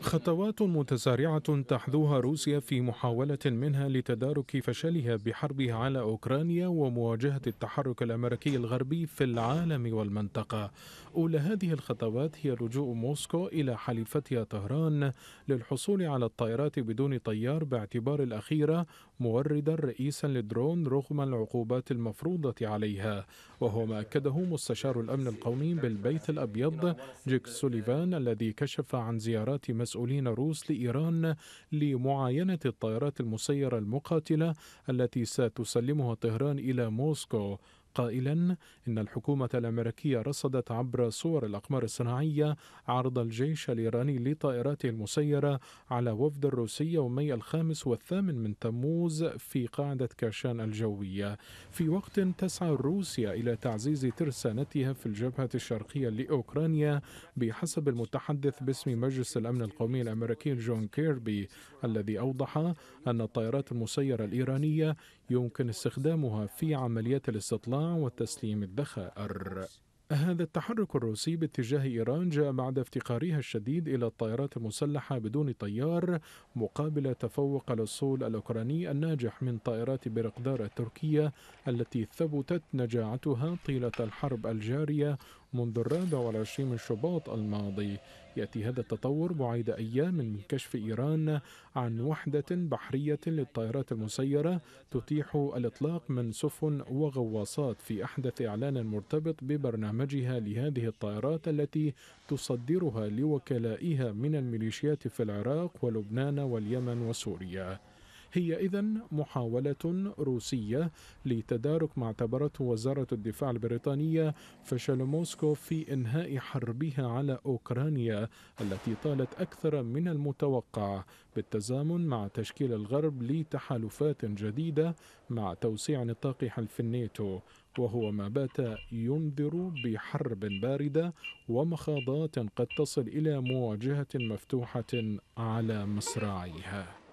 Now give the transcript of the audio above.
خطوات متسارعة تحذوها روسيا في محاولة منها لتدارك فشلها بحربها على أوكرانيا ومواجهة التحرك الأمريكي الغربي في العالم والمنطقة أولى هذه الخطوات هي لجوء موسكو إلى حليفتها طهران للحصول على الطائرات بدون طيار باعتبار الأخيرة موردا رئيسا للدرون رغم العقوبات المفروضة عليها وهو ما أكده مستشار الأمن القومي بالبيت الأبيض جيك سوليفان الذي كشف عن زيارة بطيارات مسؤولين روس لإيران لمعاينة الطائرات المسيرة المقاتلة التي ستسلمها طهران إلى موسكو قائلا إن الحكومة الأمريكية رصدت عبر صور الأقمار الصناعية عرض الجيش الإيراني لطائراته المسيرة على وفد الروسي يومي الخامس والثامن من تموز في قاعدة كاشان الجوية في وقت تسعى روسيا إلى تعزيز ترسانتها في الجبهة الشرقية لأوكرانيا بحسب المتحدث باسم مجلس الأمن القومي الأمريكي جون كيربي الذي أوضح أن الطائرات المسيرة الإيرانية يمكن استخدامها في عمليات الاستطلاع والتسليم الذخائر هذا التحرك الروسي باتجاه إيران جاء بعد افتقارها الشديد إلى الطائرات المسلحة بدون طيار مقابل تفوق الأصول الأوكراني الناجح من طائرات برقدار التركية التي ثبتت نجاعتها طيلة الحرب الجارية منذ الرابع والعشرين من شباط الماضي يأتي هذا التطور بعيد أيام من كشف إيران عن وحدة بحرية للطائرات المسيرة تتيح الإطلاق من سفن وغواصات في أحدث إعلان مرتبط ببرنامجها لهذه الطائرات التي تصدرها لوكلائها من الميليشيات في العراق ولبنان واليمن وسوريا هي إذا محاولة روسية لتدارك ما اعتبرته وزارة الدفاع البريطانية فشل موسكو في إنهاء حربها على أوكرانيا التي طالت أكثر من المتوقع بالتزامن مع تشكيل الغرب لتحالفات جديدة مع توسيع نطاق حلف الناتو وهو ما بات ينذر بحرب باردة ومخاضات قد تصل إلى مواجهة مفتوحة على مصراعيها